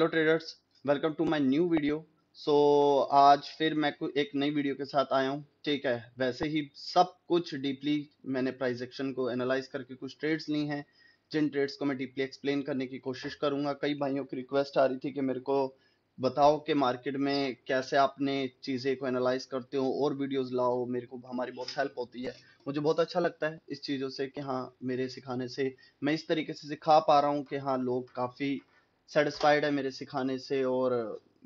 hello traders welcome to my new video so आज फिर मैं एक नई वीडियो के साथ आया हूँ ठीक है वैसे ही सब कुछ डीपली मैंने प्राइस एक्शन को एनालाइज करके कुछ ट्रेड्स ली हैं जिन ट्रेड्स को मैं डीपली एक्सप्लेन करने की कोशिश करूँगा कई भाइयों की रिक्वेस्ट आ रही थी कि मेरे को बताओ कि मार्केट में कैसे आपने चीज़ें को एनालाइज करते हो और वीडियोज लाओ मेरे को हमारी बहुत हेल्प होती है मुझे बहुत अच्छा लगता है इस चीज़ों से कि हाँ मेरे सिखाने से मैं इस तरीके से सिखा पा रहा हूँ कि हाँ लोग काफ़ी सेटिस्फाइड है मेरे सिखाने से और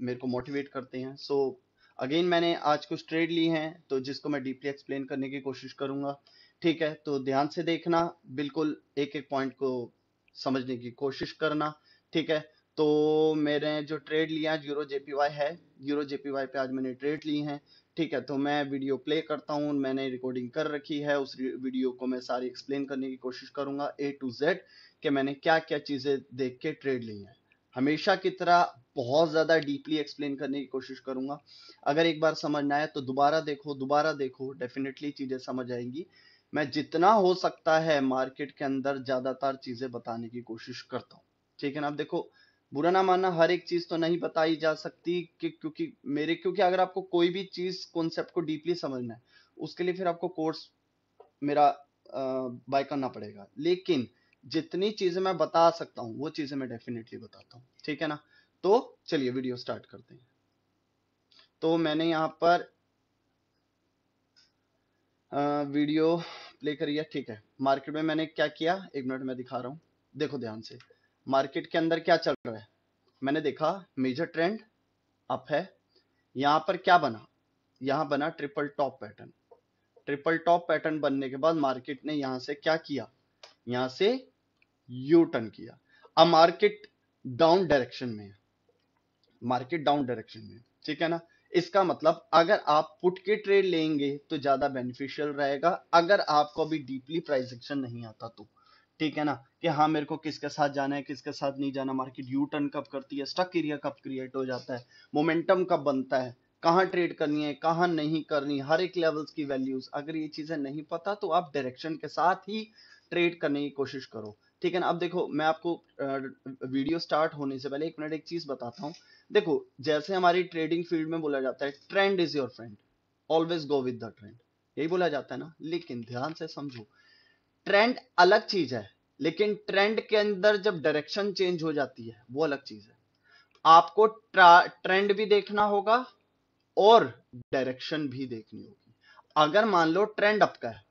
मेरे को मोटिवेट करते हैं सो so, अगेन मैंने आज कुछ ट्रेड ली हैं तो जिसको मैं डीपली एक्सप्लेन करने की कोशिश करूंगा ठीक है तो ध्यान से देखना बिल्कुल एक एक पॉइंट को समझने की कोशिश करना ठीक है तो मैंने जो ट्रेड लिया यूरो जेपीवाई है यूरो जेपीवाई पे आज मैंने ट्रेड ली है ठीक है तो मैं वीडियो प्ले करता हूँ मैंने रिकॉर्डिंग कर रखी है उस वीडियो को मैं सारी एक्सप्लेन करने की कोशिश करूंगा ए टू जेड कि मैंने क्या क्या चीज़ें देख के ट्रेड ली हैं हमेशा की तरह बहुत ज़्यादा डीपली एक्सप्लेन करने की कोशिश करूंगा अगर एक बार समझना है तो दोबारा देखो दोबारा देखो डेफिनेटली चीज़ें समझ आएंगी मैं जितना हो सकता है मार्केट के अंदर ज़्यादातर चीज़ें बताने की कोशिश करता हूँ ठीक है ना आप देखो बुरा ना मानना हर एक चीज़ तो नहीं बताई जा सकती कि क्योंकि मेरे क्योंकि अगर आपको कोई भी चीज़ कॉन्सेप्ट को डीपली समझना है उसके लिए फिर आपको कोर्स मेरा बाय करना पड़ेगा लेकिन जितनी चीजें मैं बता सकता हूं वो चीजें मैं डेफिनेटली बताता हूँ ठीक है ना तो चलिए वीडियो स्टार्ट करते हैं तो मैंने यहां पर आ, वीडियो प्ले करी है ठीक है मार्केट में मैंने क्या किया एक मिनट में दिखा रहा हूं देखो ध्यान से मार्केट के अंदर क्या चल रहा है मैंने देखा मेजर ट्रेंड अप है यहां पर क्या बना यहां बना triple top pattern triple top pattern बनने के बाद मार्केट ने यहां से क्या किया यहां से यू टर्न किया अब मार्केट डाउन डायरेक्शन में मार्केट डाउन डायरेक्शन में ठीक है ना इसका मतलब अगर आप पुट के ट्रेड लेंगे तो ज्यादा बेनिफिशियल रहेगा अगर आपको अभी डीपली प्राइस एक्शन नहीं आता तो ठीक है ना कि हाँ मेरे को किसके साथ जाना है किसके साथ नहीं जाना मार्केट यू टर्न कब करती है स्टक एरिया कब क्रिएट हो जाता है मोमेंटम कब बनता है कहाँ ट्रेड करनी है कहाँ नहीं करनी हर एक लेवल्स की वैल्यूज अगर ये चीजें नहीं पता तो आप डायरेक्शन के साथ ही ट्रेड करने की कोशिश करो ठीक है ना अब देखो मैं आपको वीडियो स्टार्ट होने से पहले एक मिनट एक चीज बताता हूँ देखो जैसे हमारी ट्रेडिंग फील्ड में बोला जाता है trend is your friend always go with the trend यही बोला जाता है ना लेकिन ध्यान से समझो ट्रेंड अलग चीज है लेकिन ट्रेंड के अंदर जब डायरेक्शन चेंज हो जाती है वो अलग चीज है आपको ट्रेंड भी देखना होगा और डायरेक्शन भी देखनी होगी अगर मान लो ट्रेंड अप का है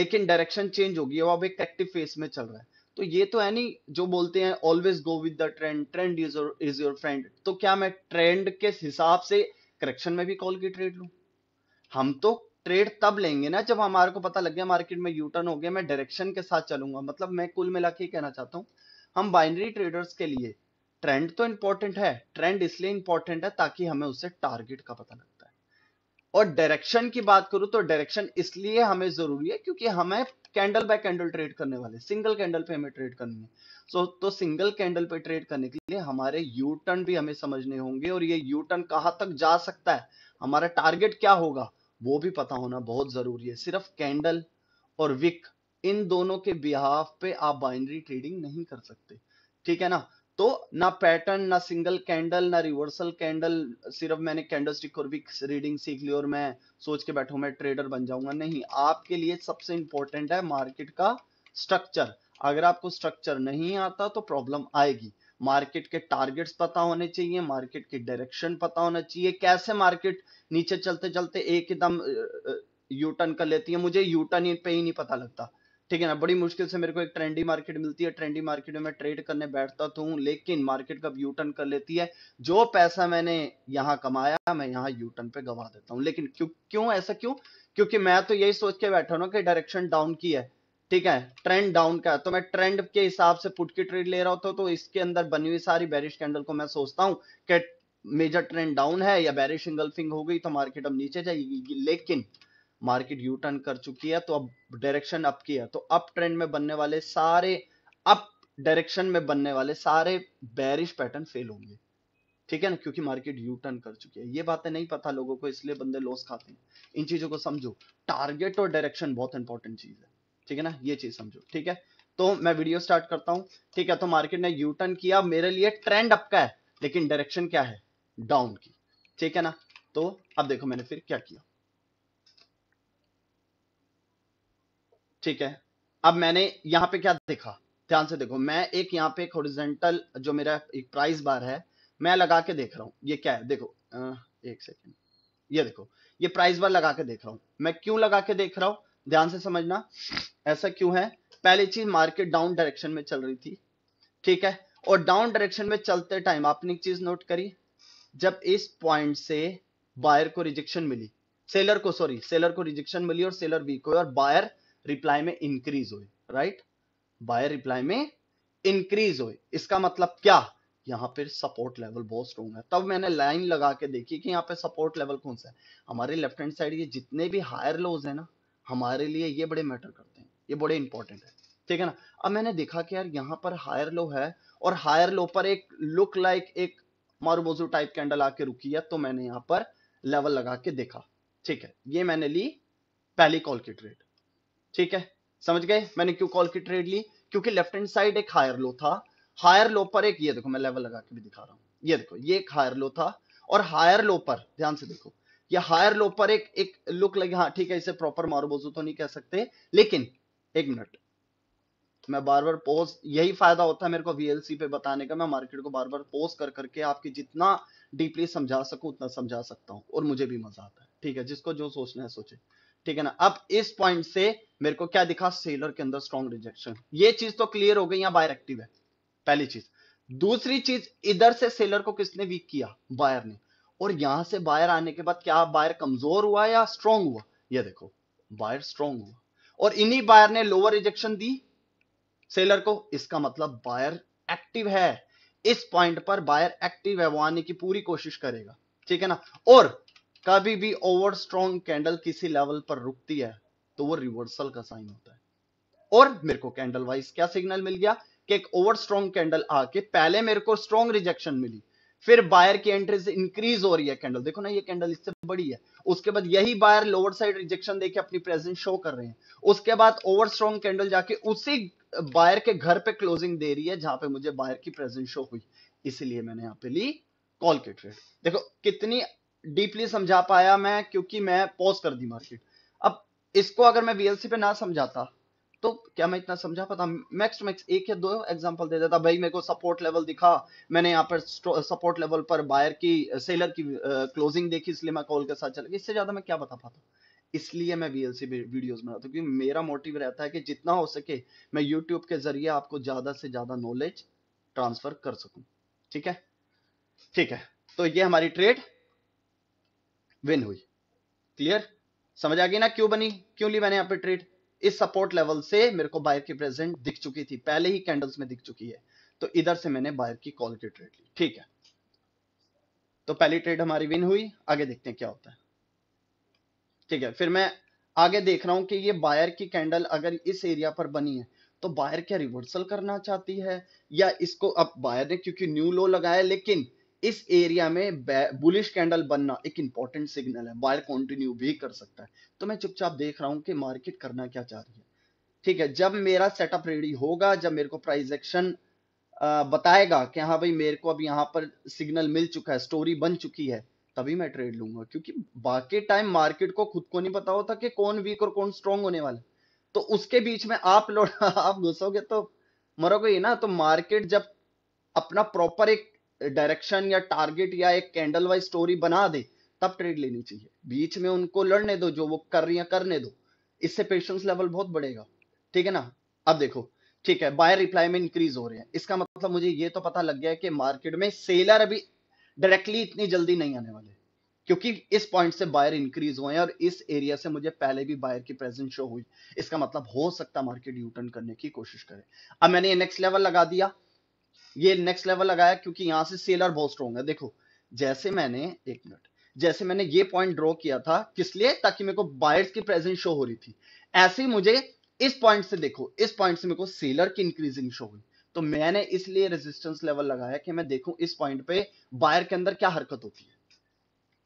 लेकिन डायरेक्शन चेंज होगी अब एक एक्टिव फेस में चल रहा है तो ये तो है नहीं जो बोलते हैं always go with the trend trend is is your friend तो क्या मैं ट्रेंड के हिसाब से करेक्शन में भी कॉल की ट्रेड लू हम तो ट्रेड तब लेंगे ना जब हमारे को पता लग गया मार्केट में यू टर्न हो गया मैं डायरेक्शन के साथ चलूंगा मतलब मैं कुल मिला के कहना चाहता हूँ हम बाइनरी ट्रेडर्स के लिए ट्रेंड तो इंपॉर्टेंट है ट्रेंड इसलिए इंपॉर्टेंट है ताकि हमें उससे टारगेट का पता लगे और डायरेक्शन की बात करूं तो डायरेक्शन इसलिए हमें जरूरी है क्योंकि हमें कैंडल बाय कैंडल ट्रेड करने वाले सिंगल कैंडल पे हमें ट्रेड करनी है सो so, तो सिंगल कैंडल पे ट्रेड करने के लिए हमारे यू टर्न भी हमें समझने होंगे और ये यू टर्न कहां तक जा सकता है हमारा टारगेट क्या होगा वो भी पता होना बहुत जरूरी है सिर्फ कैंडल और विक इन दोनों के बिहाफ पे आप बाइनरी ट्रेडिंग नहीं कर सकते ठीक है ना तो ना पैटर्न ना सिंगल कैंडल ना रिवर्सल कैंडल सिर्फ मैंने कैंडलस्टिक और भी रीडिंग सीख ली और मैं सोच के बैठू मैं ट्रेडर बन जाऊंगा नहीं आपके लिए सबसे इंपॉर्टेंट है मार्केट का स्ट्रक्चर अगर आपको स्ट्रक्चर नहीं आता तो प्रॉब्लम आएगी मार्केट के टारगेट्स पता होने चाहिए मार्केट की डायरेक्शन पता होना चाहिए कैसे मार्केट नीचे चलते चलते एकदम यूटर्न कर लेती है मुझे यूटर्न पे ही नहीं पता लगता ठीक है ना बड़ी मुश्किल से मेरे को एक ट्रेंडी मार्केट मिलती है ट्रेंडी मार्केट में मैं ट्रेड करने बैठता तो हूँ लेकिन मार्केट कब यू टर्न कर लेती है जो पैसा मैंने यहाँ कमाया मैं यहाँ यू टर्न पे गवा देता हूँ लेकिन क्यों क्यों ऐसा क्यों क्योंकि मैं तो यही सोच के बैठा हूँ कि डायरेक्शन डाउन की है ठीक है ट्रेंड डाउन का तो मैं ट्रेंड के हिसाब से पुट की ट्रेड ले रहा होता तो इसके अंदर बनी हुई सारी बैरिश कैंडल को मैं सोचता हूँ कि मेजर ट्रेंड डाउन है या बैरिश इंगल्फिंग हो गई तो मार्केट अब नीचे जाएगी लेकिन मार्केट यू टर्न कर चुकी है तो अब डायरेक्शन अप की है तो अप ट्रेंड में बनने वाले सारे अप डायरेक्शन में बनने वाले सारे बैरिश पैटर्न फेल होंगे ठीक है ना क्योंकि मार्केट यू टर्न कर चुकी है ये बातें नहीं पता लोगों को इसलिए बंदे लॉस खाते हैं इन चीजों को समझो टारगेट और डायरेक्शन बहुत इंपॉर्टेंट चीज है ठीक है ना ये चीज समझो ठीक है तो मैं वीडियो स्टार्ट करता हूं ठीक है तो मार्केट ने यू टर्न किया मेरे लिए ट्रेंड अप का है लेकिन डायरेक्शन क्या है डाउन की ठीक है ना तो अब देखो मैंने फिर क्या किया ठीक है अब मैंने यहाँ पे क्या देखा ध्यान से देखो मैं एक यहाँ पे एक हॉरिजेंटल जो मेरा एक प्राइस बार है मैं लगा के देख रहा हूँ ये क्या है देखो एक सेकेंड ये देखो ये प्राइस बार लगा के देख रहा हूँ मैं क्यों लगा के देख रहा हूँ ध्यान से समझना ऐसा क्यों है पहली चीज मार्केट डाउन डायरेक्शन में चल रही थी ठीक है और डाउन डायरेक्शन में चलते टाइम आपने एक चीज नोट करी जब इस पॉइंट से बायर को रिजेक्शन मिली सेलर को सॉरी सेलर को रिजेक्शन मिली और सेलर वीक हुए और बायर रिप्लाई में इंक्रीज हुए राइट बाय रिप्लाई में इंक्रीज हुए इसका मतलब क्या यहाँ पे सपोर्ट लेवल बहुत स्ट्रॉन्ग है तब मैंने लाइन लगा के देखी कि यहाँ पे सपोर्ट लेवल कौन सा है हमारे लेफ्ट हैंड साइड ये जितने भी हायर लोज है ना हमारे लिए ये बड़े मैटर करते हैं ये बड़े इंपॉर्टेंट है ठीक है ना अब मैंने देखा कि यार यहाँ पर हायर लो है और हायर लो पर एक लुक लाइक एक मारूमोजू टाइप कैंडल आके रुकी है तो मैंने यहाँ पर लेवल लगा के देखा ठीक है ये मैंने ली पहली कॉल की ट्रेड ठीक है समझ गए मैंने क्यों कॉल की ट्रेड ली क्योंकि लेफ्ट हैंड साइड एक हायर लो था हायर लो पर एक ये देखो मैं लेवल लगा के भी दिखा रहा हूँ ये देखो ये एक हायर लो था और हायर लो पर ध्यान से देखो ये हायर लो पर एक एक लुक लगे हाँ ठीक है इसे प्रॉपर मारोबोजो तो नहीं कह सकते लेकिन एक मिनट मैं बार बार पोज यही फायदा होता है मेरे को वीएलसी पे बताने का मैं मार्केट को बार बार पोज कर करके आपकी जितना डीपली समझा सकूं उतना समझा सकता हूं और मुझे भी मजा आता है ठीक है जिसको जो सोचना है सोचे ठीक है ना अब इस पॉइंट से मेरे को क्या दिखा सेलर के अंदर स्ट्रॉन्ग रिजेक्शन ये चीज तो क्लियर हो गई यहां बायर एक्टिव है पहली चीज दूसरी चीज इधर से सेलर को किसने वीक किया बायर ने और यहां से बायर आने के बाद क्या बायर कमजोर हुआ या स्ट्रॉन्ग हुआ ये देखो बायर स्ट्रॉन्ग हुआ और इन्हीं बायर ने लोअर रिजेक्शन दी सेलर को इसका मतलब बायर एक्टिव है इस पॉइंट पर बायर एक्टिव है वो आने की पूरी कोशिश करेगा ठीक है ना और कभी भी ओवर स्ट्रॉन्ग कैंडल किसी लेवल पर रुकती है तो वो रिवर्सल का साइन होता है और मेरे को कैंडल वाइज क्या सिग्नल मिल गया कि एक ओवर स्ट्रॉन्ग कैंडल आके पहले मेरे को स्ट्रॉन्ग रिजेक्शन मिली फिर बायर की एंट्री से इंक्रीज हो रही है कैंडल देखो ना ये कैंडल इससे बड़ी है उसके बाद यही बायर लोअर साइड रिजेक्शन देके अपनी प्रेजेंस शो कर रहे हैं उसके बाद ओवर स्ट्रॉन्ग कैंडल जाके उसी बायर के घर पे क्लोजिंग दे रही है जहां पे मुझे बायर की प्रेजेंस शो हुई इसलिए मैंने यहां पे ली कॉल की ट्रेड देखो कितनी डीपली समझा पाया मैं क्योंकि मैं पॉज कर दी मार्केट अब इसको अगर मैं वीएलसी पे ना समझाता तो क्या मैं इतना समझा पाता मैक्स मैक्स एक या दो एग्जांपल दे देता भाई मेरे को सपोर्ट लेवल दिखा मैंने यहाँ पर सपोर्ट लेवल पर बायर की सेलर की क्लोजिंग देखी इसलिए मैं कॉल के साथ चला इससे ज्यादा मैं क्या बता पाता इसलिए मैं वीएलसी वीडियोस बनाता हूँ क्योंकि मेरा मोटिव रहता है कि जितना हो सके मैं यूट्यूब के जरिए आपको ज्यादा से ज्यादा नॉलेज ट्रांसफर कर सकूं ठीक है ठीक है तो ये हमारी ट्रेड विन हुई क्लियर समझ आ गई ना क्यों बनी क्यों ली मैंने यहां पे ट्रेड इस सपोर्ट लेवल से मेरे को बायर की प्रेजेंट दिख चुकी थी पहले ही कैंडल्स में दिख चुकी है तो इधर से मैंने बायर की कॉल की ट्रेड ली ठीक है तो पहली ट्रेड हमारी विन हुई आगे देखते हैं क्या होता है ठीक है फिर मैं आगे देख रहा हूं कि ये बायर की कैंडल अगर इस एरिया पर बनी है तो बायर क्या रिवर्सल करना चाहती है या इसको अब बायर ने क्योंकि न्यू लो लगाया लेकिन इस एरिया में बुलिश कैंडल बनना एक इंपॉर्टेंट सिग्नल है बायर कंटिन्यू भी कर सकता है तो मैं चुपचाप देख रहा हूं कि मार्केट करना क्या चाह रही है ठीक है जब मेरा सेटअप रेडी होगा जब मेरे को प्राइस एक्शन बताएगा कि हाँ भाई मेरे को अब यहाँ पर सिग्नल मिल चुका है स्टोरी बन चुकी है तभी मैं ट्रेड लूंगा क्योंकि बाकी टाइम मार्केट को खुद को नहीं पता होता कि कौन वीक और कौन स्ट्रॉन्ग होने वाला तो उसके बीच में आप लोड आप घुसोगे तो मरोगे ना तो मार्केट जब अपना प्रॉपर एक डायरेक्शन या टारगेट या एक कैंडल वाइज स्टोरी बना दे तब ट्रेड लेनी चाहिए बीच में उनको लड़ने दो जो वो कर रही है करने दो इससे पेशेंस लेवल बहुत बढ़ेगा ठीक है ना अब देखो ठीक है बाय रिप्लाई में इंक्रीज हो रहे हैं इसका मतलब मुझे ये तो पता लग गया है कि मार्केट में सेलर अभी डायरेक्टली इतनी जल्दी नहीं आने वाले क्योंकि इस पॉइंट से बायर इंक्रीज हुए हैं और इस एरिया से मुझे पहले भी बायर की प्रेजेंस शो हुई इसका मतलब हो सकता मार्केट यू टर्न करने की कोशिश करे अब मैंने ये नेक्स्ट लेवल लगा दिया ये नेक्स्ट लेवल लगाया क्योंकि यहां से सेलर बहुत स्ट्रॉन्ग है देखो जैसे मैंने एक मिनट जैसे मैंने ये पॉइंट ड्रॉ किया था किस लिए ताकि मेरे को बायर्स की प्रेजेंस शो हो रही थी ऐसे ही मुझे इस पॉइंट से देखो इस पॉइंट से मेरे को सेलर की इंक्रीजिंग शो हुई तो मैंने इसलिए रेजिस्टेंस लेवल लगाया कि मैं देखूं इस पॉइंट पे बायर के अंदर क्या हरकत होती है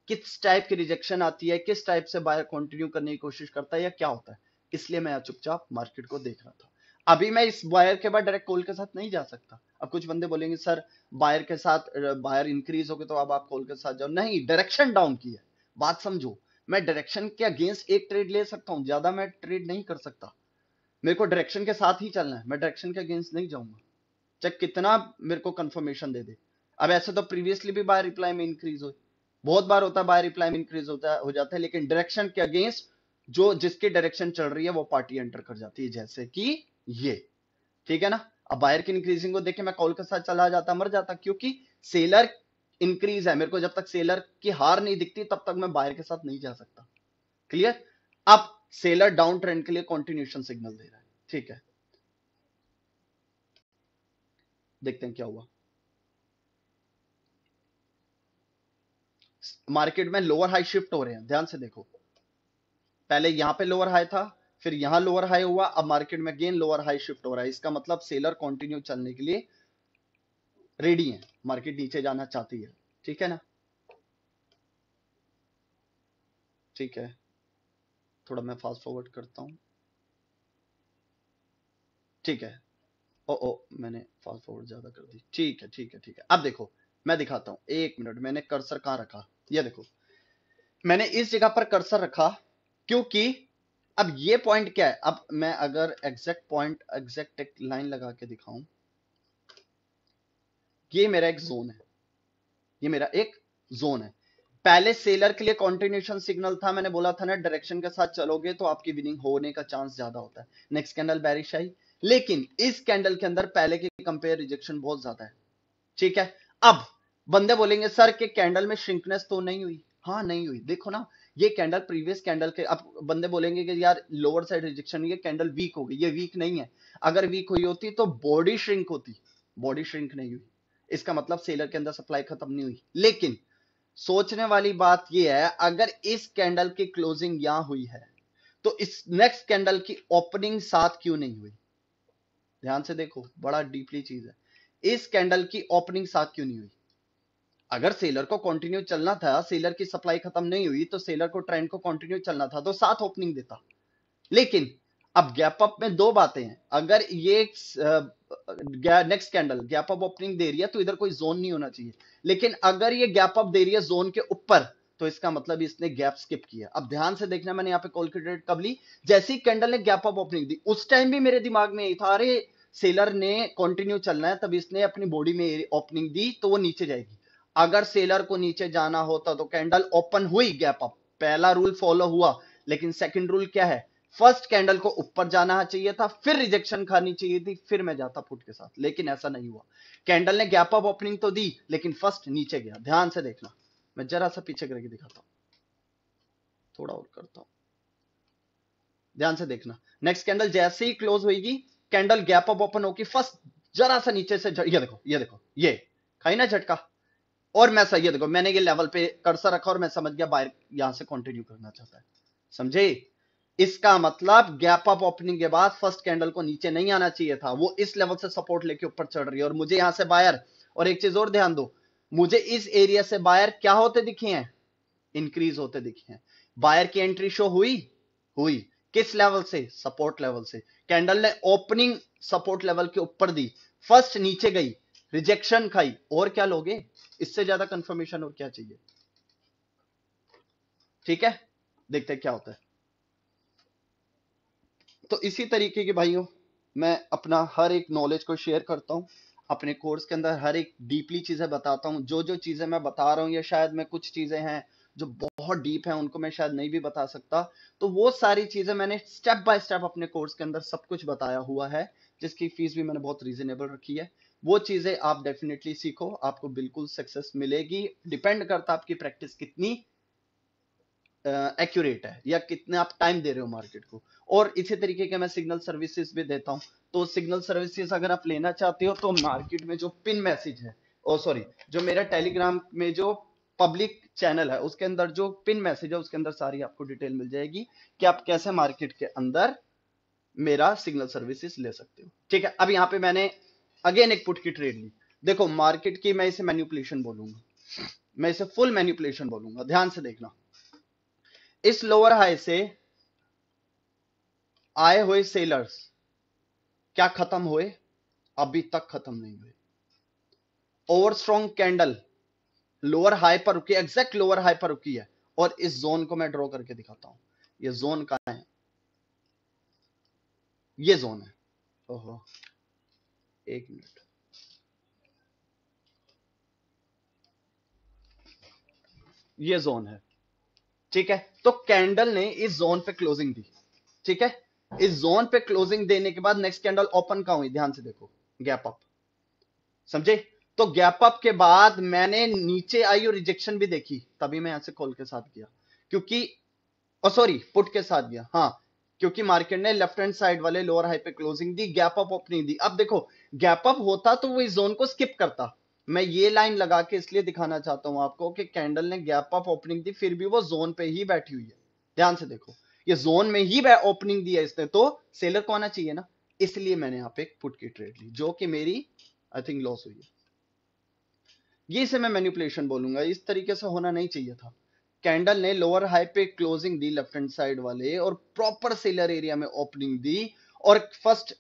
किस टाइप की रिजेक्शन आती है किस टाइप से बायर कंटिन्यू करने की कोशिश करता है या क्या होता है इसलिए मैं चुपचाप मार्केट को देख रहा था अभी मैं इस बायर के बाद डायरेक्ट कोल के साथ नहीं जा सकता अब कुछ बंदे बोलेंगे सर बायर के साथ बायर इंक्रीज हो गए तो अब आप कोल के साथ जाओ नहीं डायरेक्शन डाउन की है बात समझो मैं डायरेक्शन के अगेंस्ट एक ट्रेड ले सकता हूँ ज्यादा मैं ट्रेड नहीं कर सकता मेरे को डायरेक्शन के साथ ही चलना है मैं डायरेक्शन के अगेंस्ट नहीं जाऊंगा चाहे कितना मेरे को कंफर्मेशन दे दे अब ऐसे तो प्रीवियसली भी बाय रिप्लाई में इंक्रीज हो बहुत बार होता है बाय रिप्लाई में इंक्रीज होता हो जाता है लेकिन डायरेक्शन के अगेंस्ट जो जिसके डायरेक्शन चल रही है वो पार्टी एंटर कर जाती है जैसे कि ये ठीक है ना अब बायर की इंक्रीजिंग को देखे मैं कॉल के साथ चला जाता मर जाता क्योंकि सेलर इंक्रीज है मेरे को जब तक सेलर की हार नहीं दिखती तब तक मैं बायर के साथ नहीं जा सकता क्लियर अब सेलर डाउन ट्रेंड के लिए कॉन्टिन्यूशन सिग्नल दे रहा है ठीक है देखते हैं क्या हुआ मार्केट में लोअर हाई शिफ्ट हो रहे हैं ध्यान से देखो पहले यहां पे लोअर हाई था फिर यहां लोअर हाई हुआ अब मार्केट में अगेन लोअर हाई शिफ्ट हो रहा है इसका मतलब सेलर कंटिन्यू चलने के लिए रेडी है मार्केट नीचे जाना चाहती है ठीक है ना ठीक है थोड़ा मैं फास्ट फॉरवर्ड करता हूं ठीक है ओ ओ मैंने फास्ट फॉरवर्ड ज्यादा कर दी ठीक है ठीक है ठीक है अब देखो मैं दिखाता हूं एक मिनट मैंने कर्सर कहा रखा यह देखो मैंने इस जगह पर कर्सर रखा क्योंकि अब ये पॉइंट क्या है अब मैं अगर एग्जैक्ट पॉइंट एग्जैक्ट एक लाइन लगा के दिखाऊं ये मेरा एक जोन है ये मेरा एक जोन है पहले सेलर के लिए कॉन्टिन्यूशन सिग्नल था मैंने बोला था ना डायरेक्शन के साथ चलोगे तो आपकी विनिंग होने का चांस ज्यादा होता है नेक्स्ट कैंडल बैरिश आई लेकिन इस कैंडल के अंदर पहले के कंपेयर रिजेक्शन बहुत ज्यादा है ठीक है अब बंदे बोलेंगे सर के कैंडल में श्रिंकनेस तो नहीं हुई हाँ नहीं हुई देखो ना ये कैंडल प्रीवियस कैंडल के अब बंदे बोलेंगे कि यार लोअर साइड रिजेक्शन ये कैंडल वीक हो गई ये वीक नहीं है अगर वीक हुई होती तो बॉडी श्रिंक होती बॉडी श्रिंक नहीं हुई इसका मतलब सेलर के अंदर सप्लाई खत्म नहीं हुई लेकिन सोचने वाली बात यह है अगर इस कैंडल की क्लोजिंग यहां हुई है तो इस नेक्स्ट कैंडल की ओपनिंग साथ क्यों नहीं हुई ध्यान से देखो बड़ा डीपली चीज है इस कैंडल की ओपनिंग साथ क्यों नहीं हुई अगर सेलर को कंटिन्यू चलना था सेलर की सप्लाई खत्म नहीं हुई तो सेलर को ट्रेंड को कंटिन्यू चलना था तो सात ओपनिंग देता लेकिन अब गैप अप में दो बातें हैं अगर ये next candle gap up opening दे रही है तो इधर कोई जोन नहीं होना चाहिए लेकिन अगर ये गैप अप दे रही है जोन के ऊपर तो इसका मतलब इसने गैप स्किप किया अब ध्यान से देखना मैंने यहाँ पे कॉल की डेट कब ली जैसी कैंडल ने गैप अप ओपनिंग दी उस टाइम भी मेरे दिमाग में यही था अरे सेलर ने कंटिन्यू चलना है तब इसने अपनी बॉडी में ओपनिंग दी तो वो नीचे जाएगी अगर सेलर को नीचे जाना होता तो कैंडल ओपन हुई गैप अप पहला रूल फॉलो हुआ लेकिन सेकंड रूल क्या है फर्स्ट कैंडल को ऊपर जाना चाहिए था फिर रिजेक्शन खानी चाहिए थी फिर मैं जाता फुट के साथ लेकिन ऐसा नहीं हुआ कैंडल ने गैप अप ओपनिंग तो दी लेकिन फर्स्ट नीचे गया ध्यान से देखना मैं जरा सा पीछे करके दिखाता हूं थोड़ा और करता हूं ध्यान से देखना नेक्स्ट कैंडल जैसे ही क्लोज होगी कैंडल गैप अप ओपन होगी फर्स्ट जरा सा नीचे से ये देखो ये देखो ये खाई ना झटका और मैं सही देखो मैंने ये लेवल पे कर्सर रखा और मैं समझ गया बाहर यहां से कंटिन्यू करना चाहता है समझे इसका मतलब गैप अप ओपनिंग के बाद फर्स्ट कैंडल को नीचे नहीं आना चाहिए था वो इस लेवल से सपोर्ट लेके ऊपर चढ़ रही है और मुझे यहां से बायर और एक चीज और ध्यान दो मुझे इस एरिया से बायर क्या होते दिखे हैं इंक्रीज होते दिखे हैं बायर की एंट्री शो हुई हुई किस लेवल से सपोर्ट लेवल से कैंडल ने ओपनिंग सपोर्ट लेवल के ऊपर दी फर्स्ट नीचे गई रिजेक्शन खाई और क्या लोगे इससे ज्यादा कंफर्मेशन और क्या चाहिए ठीक है देखते हैं क्या होता है तो इसी तरीके के भाइयों मैं अपना हर एक नॉलेज को शेयर करता हूं अपने कोर्स के अंदर हर एक डीपली चीजें बताता हूं जो जो चीजें मैं बता रहा हूं या शायद मैं कुछ चीजें हैं जो बहुत डीप हैं उनको मैं शायद नहीं भी बता सकता तो वो सारी चीजें मैंने स्टेप बाय स्टेप अपने कोर्स के अंदर सब कुछ बताया हुआ है जिसकी फीस भी मैंने बहुत रीजनेबल रखी है वो चीज़ें आप डेफिनेटली सीखो आपको बिल्कुल सक्सेस मिलेगी डिपेंड करता है आपकी प्रैक्टिस कितनी एक्यूरेट uh, है या कितने आप टाइम दे रहे हो मार्केट को और इसी तरीके के मैं सिग्नल सर्विसेज भी देता हूँ तो सिग्नल सर्विसेज अगर आप लेना चाहते हो तो मार्केट में जो पिन मैसेज है ओ सॉरी जो मेरा टेलीग्राम में जो पब्लिक चैनल है उसके अंदर जो पिन मैसेज है उसके अंदर सारी आपको डिटेल मिल जाएगी कि आप कैसे मार्केट के अंदर मेरा सिग्नल सर्विसेज ले सकते हो ठीक है अब यहाँ पे मैंने अगेन एक पुट की ट्रेड ली देखो मार्केट की मैं इसे मैन्युपुलेशन बोलूंगा मैं इसे फुल मैन्युपुलेशन बोलूंगा ध्यान से देखना इस लोअर हाई से आए हुए सेलर्स क्या खत्म हुए अभी तक खत्म नहीं हुए over strong candle lower high पर रुकी एग्जैक्ट लोअर हाई पर रुकी है और इस जोन को मैं ड्रॉ करके दिखाता हूं ये जोन कहा है ये जोन है ओहो एक मिनट ये जोन है ठीक है तो कैंडल ने इस जोन पे क्लोजिंग दी ठीक है इस जोन पे क्लोजिंग देने के बाद नेक्स्ट कैंडल ओपन का हुई ध्यान से देखो गैप अप समझे तो गैप अप के बाद मैंने नीचे आई और रिजेक्शन भी देखी तभी मैं यहां से कॉल के साथ गया क्योंकि सॉरी oh, पुट के साथ गया हाँ क्योंकि मार्केट ने लेफ्ट हैंड साइड वाले लोअर हाई पे क्लोजिंग दी गैप अप ओपनिंग दी अब देखो गैप अप होता तो वो इस जोन को स्किप करता मैं ये लाइन लगा के इसलिए दिखाना चाहता हूं आपको कि कैंडल ने गैप अप ओपनिंग दी फिर भी वो जोन पे ही बैठी हुई है ध्यान से देखो ये जोन में ही ओपनिंग दी है इसने तो सेलर को आना चाहिए ना इसलिए मैंने यहाँ पे पुट की ट्रेड ली जो कि मेरी आई थिंक लॉस हुई है ये इसे मैं मैन्युपुलेशन बोलूंगा इस तरीके से होना नहीं चाहिए था कैंडल ने लोअर हाई पे क्लोजिंग दी लेफ्ट हैंड साइड वाले और प्रॉपर सेलर एरिया में ओपनिंग दी और फर्स्ट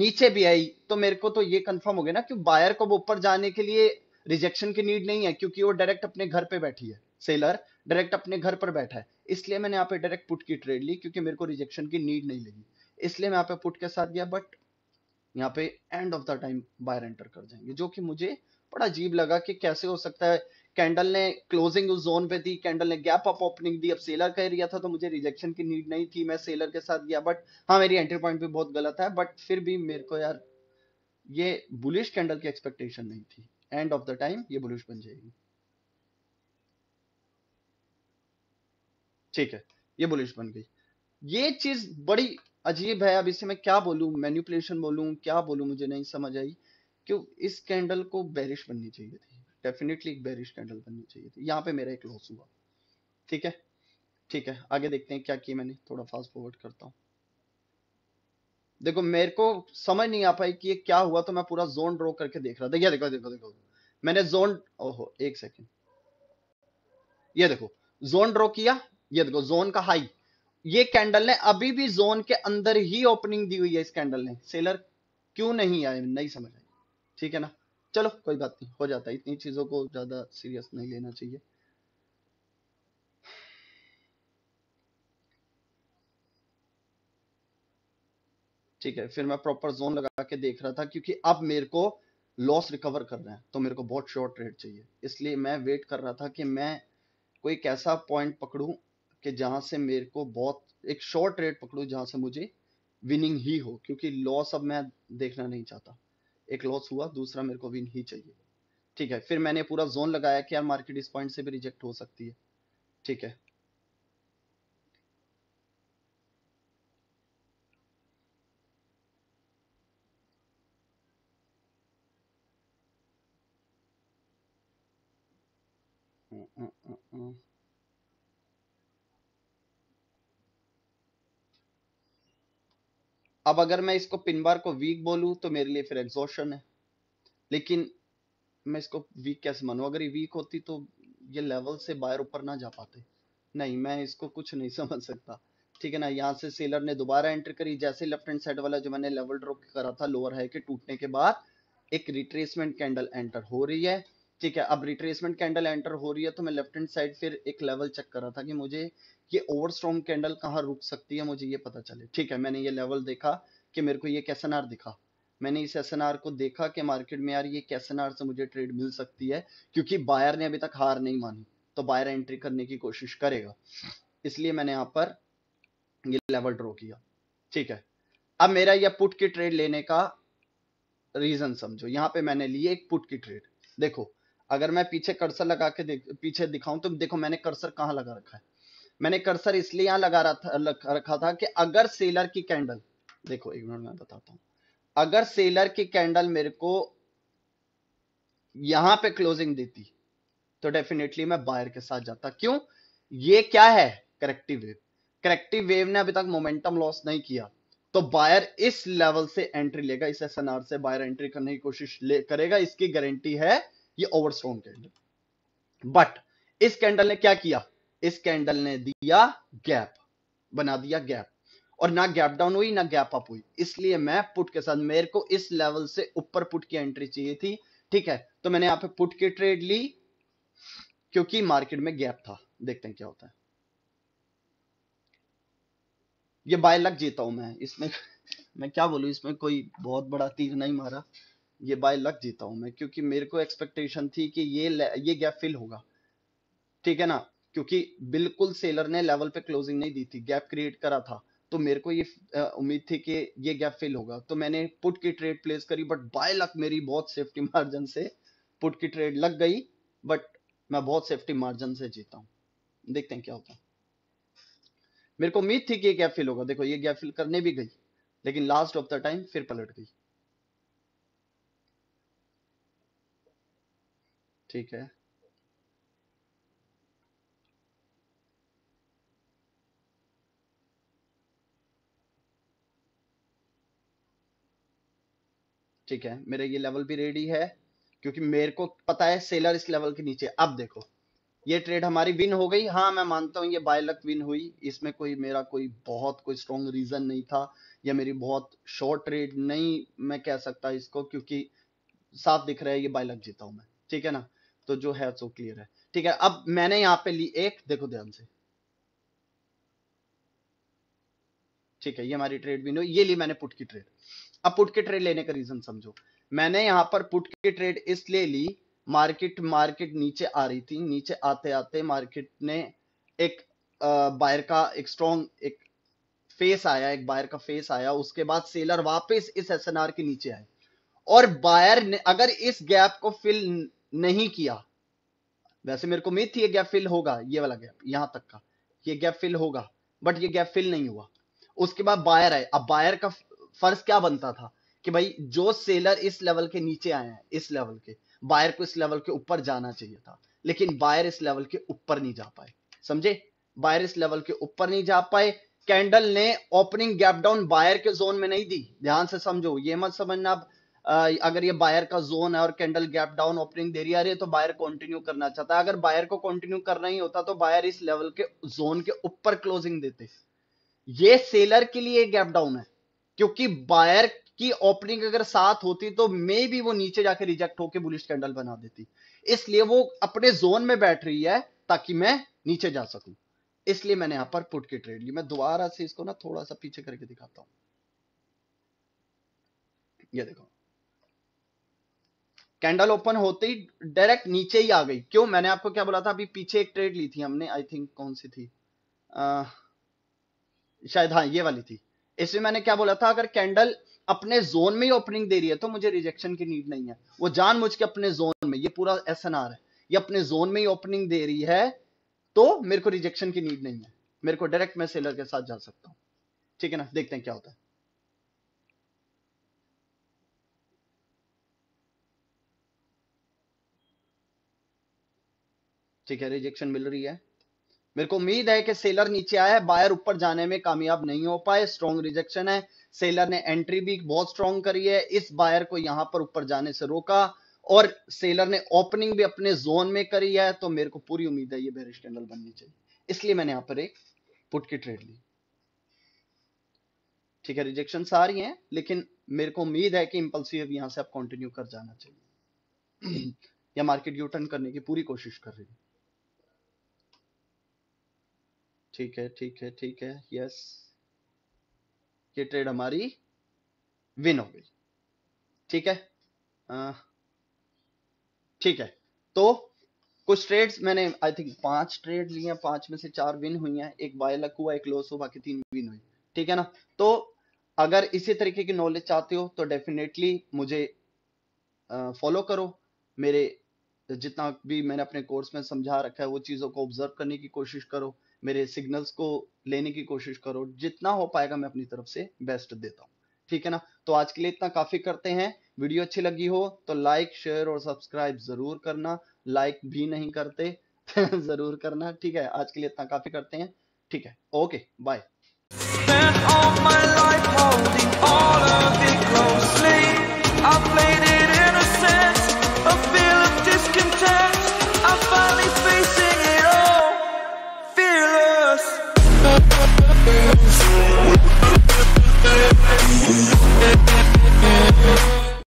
नीचे भी आई तो मेरे को तो ये कंफर्म हो गया ना कि बायर को ऊपर जाने के लिए रिजेक्शन की नीड नहीं है क्योंकि वो डायरेक्ट अपने घर पे बैठी है सेलर डायरेक्ट अपने घर पर बैठा है इसलिए मैंने यहाँ पे डायरेक्ट पुट की ट्रेड ली क्योंकि मेरे को रिजेक्शन की नीड नहीं लगी इसलिए मैं यहाँ पे पुट के साथ गया बट यहाँ पे end of the time buyer enter कर जाएंगे जो कि मुझे बड़ा अजीब लगा कि कैसे हो सकता है कैंडल ने क्लोजिंग उस जोन पे थी कैंडल ने गैप अप ओपनिंग दी अब सेलर का एरिया था तो मुझे रिजेक्शन की नीड नहीं थी मैं सेलर के साथ गया बट हाँ मेरी एंट्री पॉइंट भी बहुत गलत है बट फिर भी मेरे को यार ये बुलिश कैंडल की एक्सपेक्टेशन नहीं थी एंड ऑफ द टाइम ये बुलिश बन जाएगी ठीक है ये बुलिश बन गई ये चीज बड़ी अजीब है अब इसे मैं क्या बोलूं मैन्युपुलेशन बोलूं क्या बोलूं मुझे नहीं समझ आई क्यों इस कैंडल को बैरिश बननी चाहिए थी डेफिनेटली एक बेरिश कैंडल बननी चाहिए थी यहाँ पे मेरा एक लॉस हुआ ठीक है ठीक है आगे देखते हैं क्या किया मैंने थोड़ा फास्ट फॉरवर्ड करता हूँ देखो मेरे को समझ नहीं आ पाई कि ये क्या हुआ तो मैं पूरा जोन ड्रॉ करके देख रहा था देखो देखो देखो मैंने जोन ओहो एक सेकेंड ये देखो जोन ड्रॉ किया ये देखो जोन का हाई ये कैंडल ने अभी भी जोन के अंदर ही ओपनिंग दी हुई है इस कैंडल ने सेलर क्यों नहीं आए नहीं समझ आई ठीक है ना चलो कोई बात नहीं हो जाता है इतनी चीज़ों को ज़्यादा सीरियस नहीं लेना चाहिए ठीक है फिर मैं प्रॉपर जोन लगा के देख रहा था क्योंकि अब मेरे को लॉस रिकवर कर रहे हैं तो मेरे को बहुत शॉर्ट रेट चाहिए इसलिए मैं वेट कर रहा था कि मैं कोई कैसा ऐसा पॉइंट पकड़ू कि जहां से मेरे को बहुत एक शॉर्ट रेट पकड़ू जहां से मुझे विनिंग ही हो क्योंकि लॉस अब मैं देखना नहीं चाहता एक लॉस हुआ दूसरा मेरे को विन ही चाहिए ठीक है फिर मैंने पूरा जोन लगाया कि यार मार्केट इस पॉइंट से भी रिजेक्ट हो सकती है ठीक है अब अगर मैं इसको पिन बार को वीक बोलूं तो मेरे लिए फिर एग्जॉशन है लेकिन मैं इसको वीक कैसे मानूं अगर ये वीक होती तो ये लेवल से बाहर ऊपर ना जा पाते नहीं मैं इसको कुछ नहीं समझ सकता ठीक है ना यहाँ से सेलर ने दोबारा एंटर करी जैसे लेफ्ट हैंड साइड वाला जो मैंने लेवल ड्रॉप करा था लोअर है के टूटने के बाद एक रिट्रेसमेंट कैंडल एंटर हो रही है ठीक है अब रिट्रेसमेंट कैंडल एंटर हो रही है तो मैं लेफ्ट हैंड साइड फिर एक लेवल चेक कर रहा था कि मुझे ये ओवर स्ट्रॉन्ग कैंडल कहाँ रुक सकती है मुझे ये पता चले ठीक है मैंने ये लेवल देखा कि मेरे को ये कैसन आर दिखा मैंने इस एस को देखा कि मार्केट में यार ये कैसन आर से मुझे ट्रेड मिल सकती है क्योंकि बायर ने अभी तक हार नहीं मानी तो बायर एंट्री करने की कोशिश करेगा इसलिए मैंने यहाँ पर ये लेवल ड्रॉ किया ठीक है अब मेरा यह पुट की ट्रेड लेने का रीजन समझो यहाँ पे मैंने लिए एक पुट की ट्रेड देखो अगर मैं पीछे कर्सर लगा के देख पीछे दिखाऊं तो देखो मैंने कर्सर कहाँ लगा रखा है मैंने कर्सर इसलिए यहाँ लगा रहा था रखा था कि अगर सेलर की कैंडल देखो एक मिनट मैं बताता हूँ अगर सेलर की कैंडल मेरे को यहां पे क्लोजिंग देती तो डेफिनेटली मैं बायर के साथ जाता क्यों ये क्या है करेक्टिव वेव करेक्टिव वेव ने अभी तक मोमेंटम लॉस नहीं किया तो बायर इस लेवल से एंट्री लेगा इस एसएनआर से बायर एंट्री करने की कोशिश करेगा इसकी गारंटी है ये ओवरस्टोन कैंडल बट इस कैंडल ने क्या किया इस कैंडल ने दिया गैप बना दिया गैप और ना गैप डाउन हुई ना गैप अप हुई इसलिए मैं पुट के साथ मेरे को इस लेवल से ऊपर पुट की एंट्री चाहिए थी ठीक है तो मैंने यहां पे पुट की ट्रेड ली क्योंकि मार्केट में गैप था देखते हैं क्या होता है ये बाय लग जीता हूं मैं इसमें मैं क्या बोलू इसमें कोई बहुत बड़ा तीर नहीं मारा ये बाय लक जीता हूं मैं क्योंकि मेरे को एक्सपेक्टेशन थी कि ये ये गैप फिल होगा ठीक है ना क्योंकि बिल्कुल सेलर ने लेवल पे क्लोजिंग नहीं दी थी गैप क्रिएट करा था तो मेरे को ये उम्मीद थी कि ये गैप फिल होगा तो मैंने पुट की ट्रेड प्लेस करी बट बाय लक मेरी बहुत सेफ्टी मार्जिन से पुट की ट्रेड लग गई बट मैं बहुत सेफ्टी मार्जिन से जीता हूँ देखते हैं क्या होता है मेरे को उम्मीद थी कि ये गैप फिल होगा देखो ये गैप फिल करने भी गई लेकिन लास्ट ऑफ द टाइम फिर पलट गई ठीक है ठीक है मेरा ये लेवल भी रेडी है क्योंकि मेरे को पता है सेलर इस लेवल के नीचे अब देखो ये ट्रेड हमारी विन हो गई हाँ मैं मानता हूँ ये बाय लक विन हुई इसमें कोई मेरा कोई बहुत कोई स्ट्रॉन्ग रीजन नहीं था या मेरी बहुत शॉर्ट ट्रेड नहीं मैं कह सकता इसको क्योंकि साफ दिख रहा है ये बाय लक जीता हूं मैं ठीक है ना तो जो है सो क्लियर है ठीक है अब मैंने यहाँ पे ली एक देखो ध्यान से ठीक है ये हमारी ट्रेड विनो ये ली मैंने पुट की ट्रेड अब पुट की ट्रेड लेने का रीजन समझो मैंने यहाँ पर पुट की ट्रेड इसलिए ली मार्केट मार्केट नीचे आ रही थी नीचे आते आते मार्केट ने एक बायर का एक स्ट्रॉन्ग एक फेस आया एक बायर का फेस आया उसके बाद सेलर वापस इस एसएनआर के नीचे आए और बायर ने अगर इस गैप को फिल नहीं किया वैसे मेरे को उम्मीद थी ये गैप फिल होगा ये वाला गैप यहां तक का ये गैप फिल होगा बट ये गैप फिल नहीं हुआ उसके बाद बायर आए अब बायर का फर्ज क्या बनता था कि भाई जो सेलर इस लेवल के नीचे आए हैं इस लेवल के बायर को इस लेवल के ऊपर जाना चाहिए था लेकिन बायर इस लेवल के ऊपर नहीं जा पाए समझे बायर इस लेवल के ऊपर नहीं जा पाए कैंडल ने ओपनिंग गैप डाउन बायर के जोन में नहीं दी ध्यान से समझो ये मत समझना आप अगर ये बायर का जोन है और कैंडल गैप डाउन ओपनिंग दे रही है तो बायर कंटिन्यू करना चाहता है अगर बायर को कंटिन्यू करना ही होता तो बायर इस लेवल के जोन के ऊपर क्लोजिंग देते ये सेलर के लिए गैप डाउन है क्योंकि बायर की ओपनिंग अगर साथ होती तो मे भी वो नीचे जाके रिजेक्ट होके बुलिश कैंडल बना देती इसलिए वो अपने जोन में बैठ रही है ताकि मैं नीचे जा सकूं इसलिए मैंने यहां पर पुट की ट्रेड ली मैं दोबारा से इसको ना थोड़ा सा पीछे करके दिखाता हूं ये देखो कैंडल ओपन होते ही डायरेक्ट नीचे ही आ गई क्यों मैंने आपको क्या बोला था अभी पीछे एक ट्रेड ली थी हमने आई थिंक कौन सी थी आ, शायद हाँ ये वाली थी इसमें मैंने क्या बोला था अगर कैंडल अपने जोन में ही ओपनिंग दे रही है तो मुझे रिजेक्शन की नीड नहीं है वो जान मुझ के अपने जोन में ये पूरा एस है ये अपने जोन में ही ओपनिंग दे रही है तो मेरे को रिजेक्शन की नीड नहीं है मेरे को डायरेक्ट मैं सेलर के साथ जा सकता हूँ ठीक है ना देखते हैं क्या होता है ठीक है रिजेक्शन मिल रही है मेरे को उम्मीद है कि सेलर नीचे आया है बायर ऊपर जाने में कामयाब नहीं हो पाए स्ट्रॉन्ग रिजेक्शन है सेलर ने एंट्री भी बहुत स्ट्रॉन्ग करी है इस बायर को यहां पर ऊपर जाने से रोका और सेलर ने ओपनिंग भी अपने जोन में करी है तो मेरे को पूरी उम्मीद है ये बेरिश कैंडल बननी चाहिए इसलिए मैंने यहां पर एक पुट की ट्रेड ली ठीक है रिजेक्शन आ रही हैं लेकिन मेरे को उम्मीद है कि इंपल्सिव यहां से आप कंटिन्यू कर जाना चाहिए या मार्केट यू टर्न करने की पूरी कोशिश कर रही है ठीक है ठीक है ठीक है यस ये ट्रेड हमारी विन हो गई ठीक है ठीक है तो कुछ ट्रेड्स मैंने आई थिंक पांच ट्रेड लिए हैं पांच में से चार विन हुई हैं एक बाय लक हुआ एक लॉस हुआ बाकी तीन विन हुई ठीक है ना तो अगर इसी तरीके की नॉलेज चाहते हो तो डेफिनेटली मुझे फॉलो करो मेरे जितना भी मैंने अपने कोर्स में समझा रखा है वो चीज़ों को ऑब्जर्व करने की कोशिश करो मेरे सिग्नल्स को लेने की कोशिश करो जितना हो पाएगा मैं अपनी तरफ से बेस्ट देता हूँ ठीक है ना तो आज के लिए इतना काफी करते हैं वीडियो अच्छी लगी हो तो लाइक शेयर और सब्सक्राइब जरूर करना लाइक भी नहीं करते जरूर करना ठीक है आज के लिए इतना काफी करते हैं ठीक है ओके बाय Thank